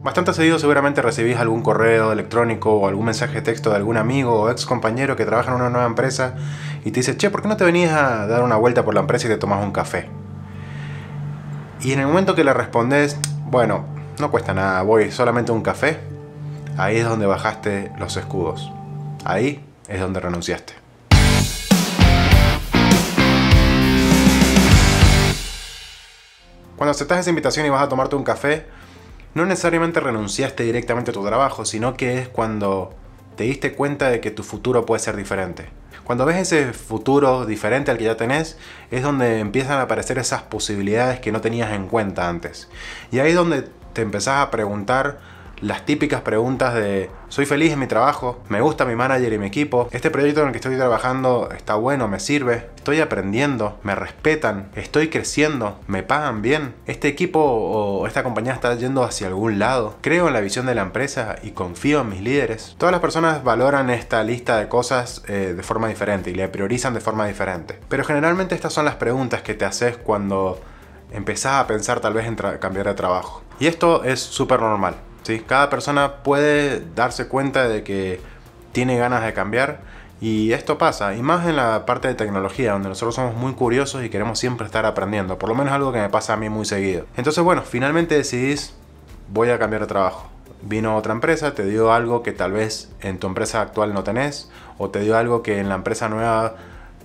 Bastante seguido seguramente recibís algún correo electrónico o algún mensaje de texto de algún amigo o ex compañero que trabaja en una nueva empresa y te dice, che, ¿por qué no te venís a dar una vuelta por la empresa y te tomas un café? Y en el momento que le respondes, bueno, no cuesta nada, voy solamente un café, ahí es donde bajaste los escudos. Ahí es donde renunciaste. Cuando aceptas esa invitación y vas a tomarte un café, no necesariamente renunciaste directamente a tu trabajo, sino que es cuando te diste cuenta de que tu futuro puede ser diferente. Cuando ves ese futuro diferente al que ya tenés, es donde empiezan a aparecer esas posibilidades que no tenías en cuenta antes. Y ahí es donde te empezás a preguntar las típicas preguntas de soy feliz en mi trabajo, me gusta mi manager y mi equipo, este proyecto en el que estoy trabajando está bueno, me sirve, estoy aprendiendo, me respetan, estoy creciendo, me pagan bien, este equipo o esta compañía está yendo hacia algún lado, creo en la visión de la empresa y confío en mis líderes. Todas las personas valoran esta lista de cosas eh, de forma diferente y le priorizan de forma diferente. Pero generalmente estas son las preguntas que te haces cuando empezás a pensar tal vez en cambiar de trabajo. Y esto es súper normal. Cada persona puede darse cuenta de que tiene ganas de cambiar y esto pasa, y más en la parte de tecnología, donde nosotros somos muy curiosos y queremos siempre estar aprendiendo, por lo menos algo que me pasa a mí muy seguido. Entonces, bueno, finalmente decidís, voy a cambiar de trabajo. Vino otra empresa, te dio algo que tal vez en tu empresa actual no tenés, o te dio algo que en la empresa nueva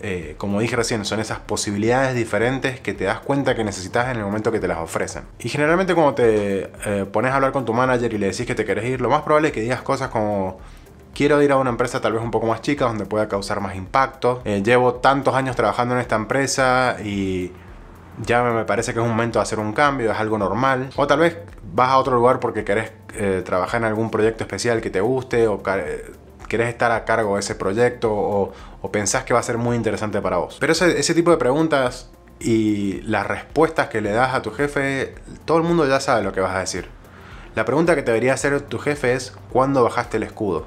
eh, como dije recién, son esas posibilidades diferentes que te das cuenta que necesitas en el momento que te las ofrecen. Y generalmente cuando te eh, pones a hablar con tu manager y le decís que te querés ir, lo más probable es que digas cosas como... Quiero ir a una empresa tal vez un poco más chica donde pueda causar más impacto. Eh, llevo tantos años trabajando en esta empresa y ya me parece que es un momento de hacer un cambio, es algo normal. O tal vez vas a otro lugar porque querés trabajar en algún proyecto especial que te guste o querés estar a cargo de ese proyecto o, pensás que va a ser muy interesante para vos. Pero ese, tipo de preguntas y las respuestas que le das a tu jefe, todo el mundo ya sabe lo que vas a decir. La pregunta que debería hacer tu jefe es, ¿cuándo bajaste el escudo?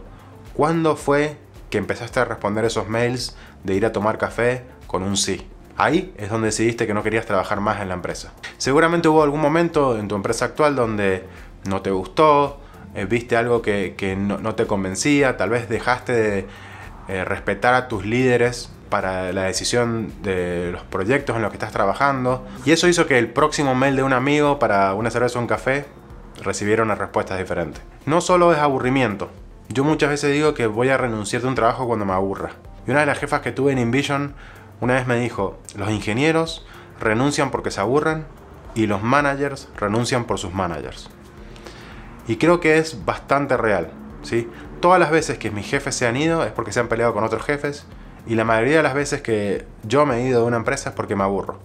¿Cuándo fue que empezaste a responder esos mails de ir a tomar café con un sí? Ahí es donde decidiste que no querías trabajar más en la empresa. Seguramente hubo algún momento en tu empresa actual donde no te gustó, eh, viste algo que, no, te convencía, tal vez dejaste de eh, respetar a tus líderes para la decisión de los proyectos en los que estás trabajando. Y eso hizo que el próximo mail de un amigo para una cerveza o un café recibiera una respuesta diferente. No solo es aburrimiento. Yo muchas veces digo que voy a renunciar de un trabajo cuando me aburra. Y una de las jefas que tuve en InVision una vez me dijo, los ingenieros renuncian porque se aburren y los managers renuncian por sus managers. Y creo que es bastante real. ¿sí? Todas las veces que mis jefes se han ido es porque se han peleado con otros jefes. Y la mayoría de las veces que yo me he ido de una empresa es porque me aburro.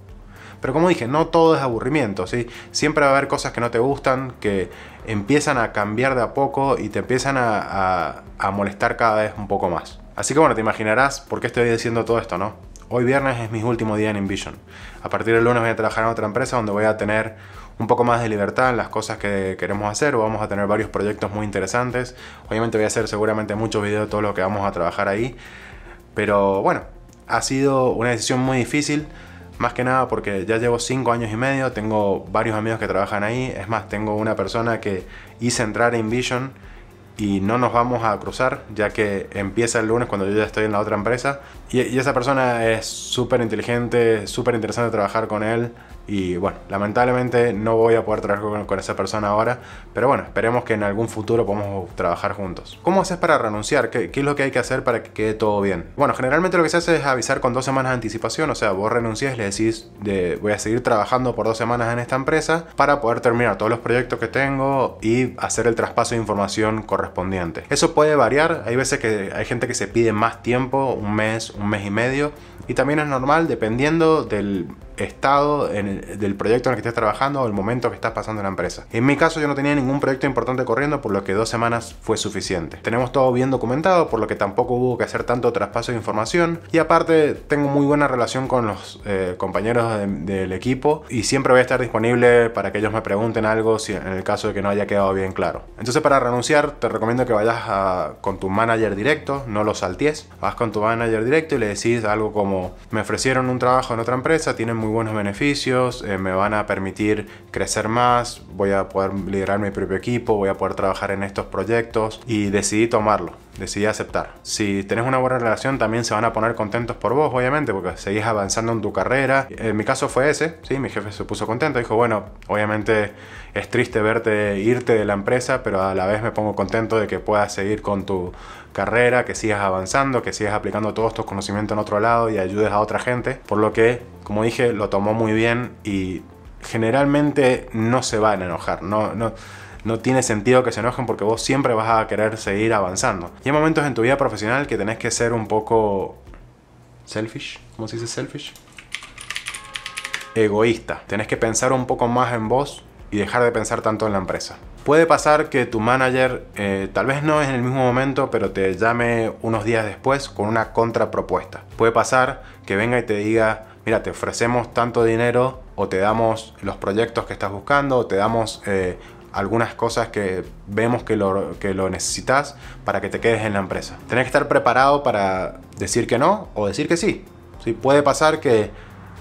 Pero como dije, no todo es aburrimiento, ¿sí? Siempre va a haber cosas que no te gustan, que empiezan a cambiar de a poco y te empiezan a, molestar cada vez un poco más. Así que bueno, te imaginarás por qué estoy diciendo todo esto, ¿no? Hoy viernes es mi último día en InVision A partir del lunes voy a trabajar en otra empresa donde voy a tener un poco más de libertad en las cosas que queremos hacer o vamos a tener varios proyectos muy interesantes. Obviamente voy a hacer seguramente muchos videos de todo lo que vamos a trabajar ahí. Pero bueno, ha sido una decisión muy difícil. Más que nada porque ya llevo cinco años y medio, tengo varios amigos que trabajan ahí. Es más, tengo una persona que hice entrar en Vision y no nos vamos a cruzar, ya que empieza el lunes cuando yo ya estoy en la otra empresa. Y, y esa persona es súper inteligente, súper interesante trabajar con él. Y bueno, lamentablemente no voy a poder trabajar con, esa persona ahora, pero bueno, esperemos que en algún futuro podamos trabajar juntos. ¿Cómo haces para renunciar? ¿Qué, es lo que hay que hacer para que quede todo bien? Bueno, generalmente lo que se hace es avisar con dos semanas de anticipación, o sea, vos renuncias, le decís de, voy a seguir trabajando por dos semanas en esta empresa para poder terminar todos los proyectos que tengo y hacer el traspaso de información correspondiente. Eso puede variar, hay veces que hay gente que se pide más tiempo, un mes, un mes y medio, y también es normal dependiendo del estado en, del, proyecto en el que estés trabajando o el momento que estás pasando en la empresa. En mi caso yo no tenía ningún proyecto importante corriendo, por lo que dos semanas fue suficiente. Tenemos todo bien documentado, por lo que tampoco hubo que hacer tanto traspaso de información. Y aparte tengo muy buena relación con los eh, compañeros del equipo y siempre voy a estar disponible para que ellos me pregunten algo si, en el caso de que no haya quedado bien claro. Entonces para renunciar te recomiendo que vayas con tu manager directo, no lo salties, vas con tu manager directo y le decís algo como me ofrecieron un trabajo en otra empresa, tienen muy buenos beneficios, eh, me van a permitir crecer más, voy a poder liderar mi propio equipo, voy a poder trabajar en estos proyectos y decidí tomarlo decidí aceptar. Si tenés una buena relación, también se van a poner contentos por vos, obviamente, porque seguís avanzando en tu carrera. En mi caso fue ese, sí, mi jefe se puso contento. Dijo, bueno, obviamente es triste verte irte de la empresa, pero a la vez me pongo contento de que puedas seguir con tu carrera, que sigas avanzando, que sigas aplicando todos tus conocimientos en otro lado y ayudes a otra gente. Por lo que, como dije, lo tomó muy bien y generalmente no se van a enojar, no, no no tiene sentido que se enojen porque vos siempre vas a querer seguir avanzando. Y hay momentos en tu vida profesional que tenés que ser un poco selfish, ¿cómo se dice selfish? Egoísta. Tenés que pensar un poco más en vos y dejar de pensar tanto en la empresa. Puede pasar que tu manager, eh, tal vez no es en el mismo momento, pero te llame unos días después con una contrapropuesta. Puede pasar que venga y te diga, mira, te ofrecemos tanto dinero o te damos los proyectos que estás buscando o te damos eh, algunas cosas que vemos que lo, que lo necesitas para que te quedes en la empresa. Tenés que estar preparado para decir que no o decir que sí. ¿Sí? Puede pasar que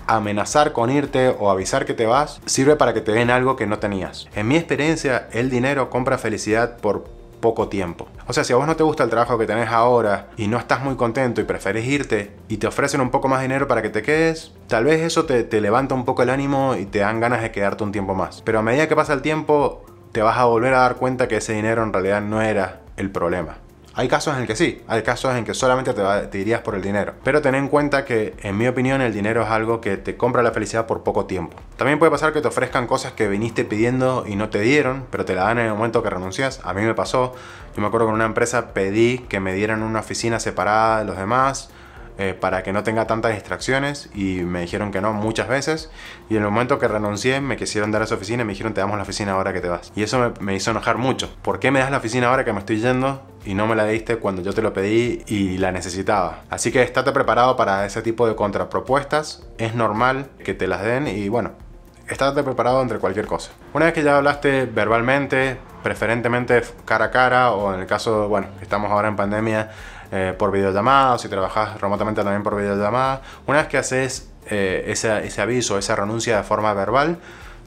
amenazar con irte o avisar que te vas sirve para que te den algo que no tenías. En mi experiencia, el dinero compra felicidad por poco tiempo. O sea, si a vos no te gusta el trabajo que tenés ahora y no estás muy contento y preferís irte y te ofrecen un poco más dinero para que te quedes, tal vez eso te, te levanta un poco el ánimo y te dan ganas de quedarte un tiempo más. Pero a medida que pasa el tiempo, te vas a volver a dar cuenta que ese dinero en realidad no era el problema. Hay casos en el que sí, hay casos en que solamente te, irías por el dinero. Pero ten en cuenta que, en mi opinión, el dinero es algo que te compra la felicidad por poco tiempo. También puede pasar que te ofrezcan cosas que viniste pidiendo y no te dieron, pero te la dan en el momento que renuncias. A mí me pasó, yo me acuerdo con una empresa pedí que me dieran una oficina separada de los demás, eh, para que no tenga tantas distracciones y me dijeron que no muchas veces y en el momento que renuncié me quisieron dar esa oficina y me dijeron te damos la oficina ahora que te vas y eso me, me hizo enojar mucho ¿por qué me das la oficina ahora que me estoy yendo y no me la diste cuando yo te lo pedí y la necesitaba. Así que estate preparado para ese tipo de contrapropuestas. Es normal que te las den y bueno, estate preparado entre cualquier cosa. Una vez que ya hablaste verbalmente, preferentemente cara a cara o en el caso, bueno, estamos ahora en pandemia, eh, por videollamada o si trabajas remotamente también por videollamada. Una vez que haces eh, ese, aviso, esa renuncia de forma verbal,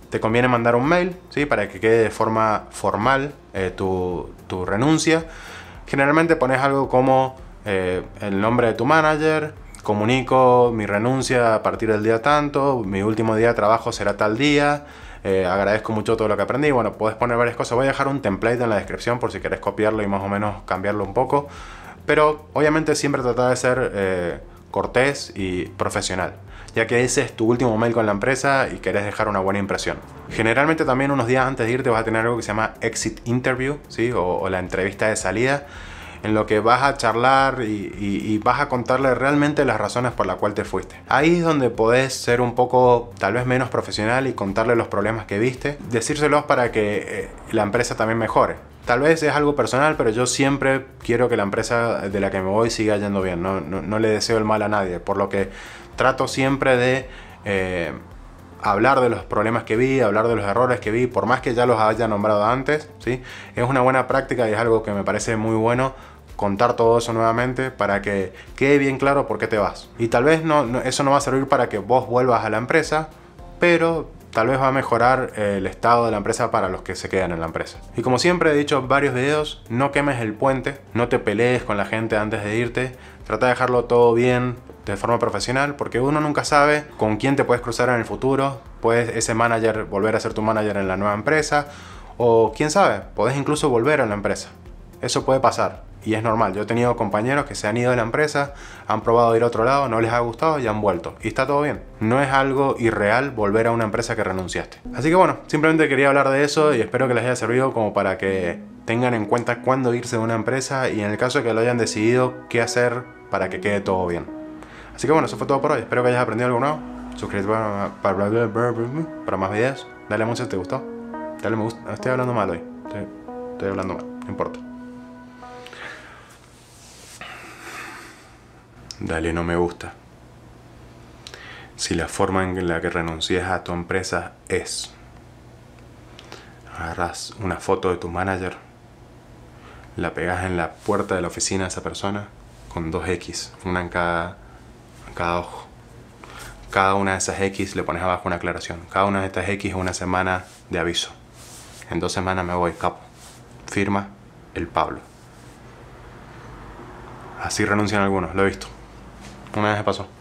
te conviene mandar un mail ¿sí? para que quede de forma formal eh, tu, renuncia. Generalmente pones algo como el nombre de tu manager, comunico mi renuncia a partir del día tanto, mi último día de trabajo será tal día, agradezco mucho todo lo que aprendí. Bueno, puedes poner varias cosas. Voy a dejar un template en la descripción por si querés copiarlo y más o menos cambiarlo un poco. Pero obviamente siempre trata de ser eh, cortés y profesional, ya que ese es tu último mail con la empresa y querés dejar una buena impresión. Generalmente también unos días antes de irte vas a tener algo que se llama exit interview, ¿sí? o la entrevista de salida en lo que vas a charlar y, vas a contarle realmente las razones por las cuales te fuiste. Ahí es donde podés ser un poco tal vez menos profesional y contarle los problemas que viste, decírselos para que eh, la empresa también mejore tal vez es algo personal, pero yo siempre quiero que la empresa de la que me voy siga yendo bien. No, le deseo el mal a nadie, por lo que trato siempre de eh, hablar de los problemas que vi, hablar de los errores que vi, por más que ya los haya nombrado antes. ¿sí? Es una buena práctica y es algo que me parece muy bueno contar todo eso nuevamente para que quede bien claro por qué te vas. Y tal vez no, eso no va a servir para que vos vuelvas a la empresa, pero tal vez va a mejorar el estado de la empresa para los que se quedan en la empresa. Y como siempre he dicho en varios videos, no quemes el puente, no te pelees con la gente antes de irte, trata de dejarlo todo bien de forma profesional porque uno nunca sabe con quién te puedes cruzar en el futuro, puedes ese manager volver a ser tu manager en la nueva empresa o quién sabe, podés incluso volver a la empresa. Eso puede pasar y es normal. Yo he tenido compañeros que se han ido de la empresa, han probado ir a otro lado, no les ha gustado y han vuelto. Y está todo bien. No es algo irreal volver a una empresa que renunciaste. Así que bueno, simplemente quería hablar de eso y espero que les haya servido como para que tengan en cuenta cuándo irse de una empresa y en el caso de que lo hayan decidido, qué hacer para que quede todo bien. Así que bueno, eso fue todo por hoy. Espero que hayas aprendido algo nuevo. Suscríbete para, más videos. Dale mucho si te gustó. Dale me gusta. Estoy hablando mal hoy. estoy hablando mal. No importa. dale no me gusta. Si la forma en la que renuncias a tu empresa es, agarras una foto de tu manager, la pegas en la puerta de la oficina de esa persona con dos X, una en cada, ojo. Cada una de esas X le pones abajo una aclaración. Cada una de estas X es una semana de aviso. En dos semanas me voy, capo. Firma el Pablo. Así renuncian algunos, lo he visto. Una vez me pasó.